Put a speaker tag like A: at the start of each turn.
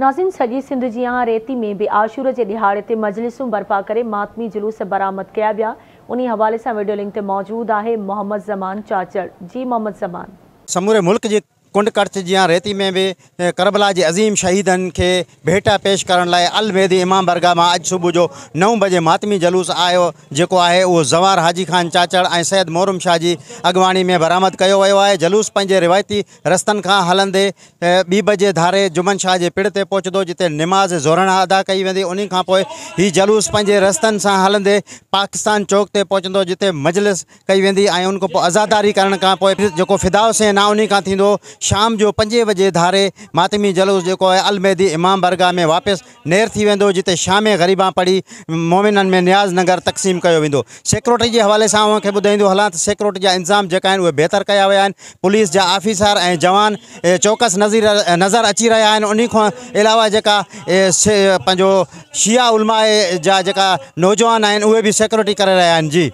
A: नाज़िन सॼी सिंध जी रेती में भी आशूर के दिहाड़े से मजलिसू बर्पा कर मातमी जुलूस बरामद कया विया उन हवाले से वीडियो लिंक ते मौजूदु आहे मोहम्मद ज़मान चाचड़ जी मोहम्मद ज़मान
B: समूरे मुल्क जे कुंड कर्त जिया रेती में भी करबला जे अज़ीम शहीदन के भेटा पेश कर लाइ इमाम बरगा में अज सुबुह जो नव बजे मातमी जलूस आयो जो है वो ज़वार हाजी ख़ान चाचड़ और सैयद मोरम शाह की अगवाणी में बरामद किया वियो है जलूस पंहिंजे रिवायती रस्तनि खां हलंदे बी बजे धारे जुम्मन शाह के पिण ते पहुचंदो जिते निमाज़ ज़ोरणा अदा कई वी उन्हीं खां पोइ हीउ जलूस पंहिंजे रस्तनि सां हलंदे पाकिस्तान चौक से पहुचंदो जिते मजलिस कई वी उन आज़ादारी करण खां पोइ जेको फिदाउसैन आहे शाम जो पंजे बजे धारे मातमी जलूस जो है अलमेदी इमाम बरगाह में वापस नेर थी वो जिते शाम ग़रीबा पढ़ी मोमिन में न्याज़ नगर तक़सीम किया वो सिक्योरिटी के हवा से उनखे ॿुधाईंदो हलां त सेक्योरिटी इंज़ाम जो बेहतर क्या वह पुलिस जहाँ आफ़िसर ए जवान चौकस नजर नज़र अची रहा है उन्हीं खां अलावा जो पंहिंजो शिया उलमा जहाँ नौजवान उ उहे सिक्योरिटी कर रहा जी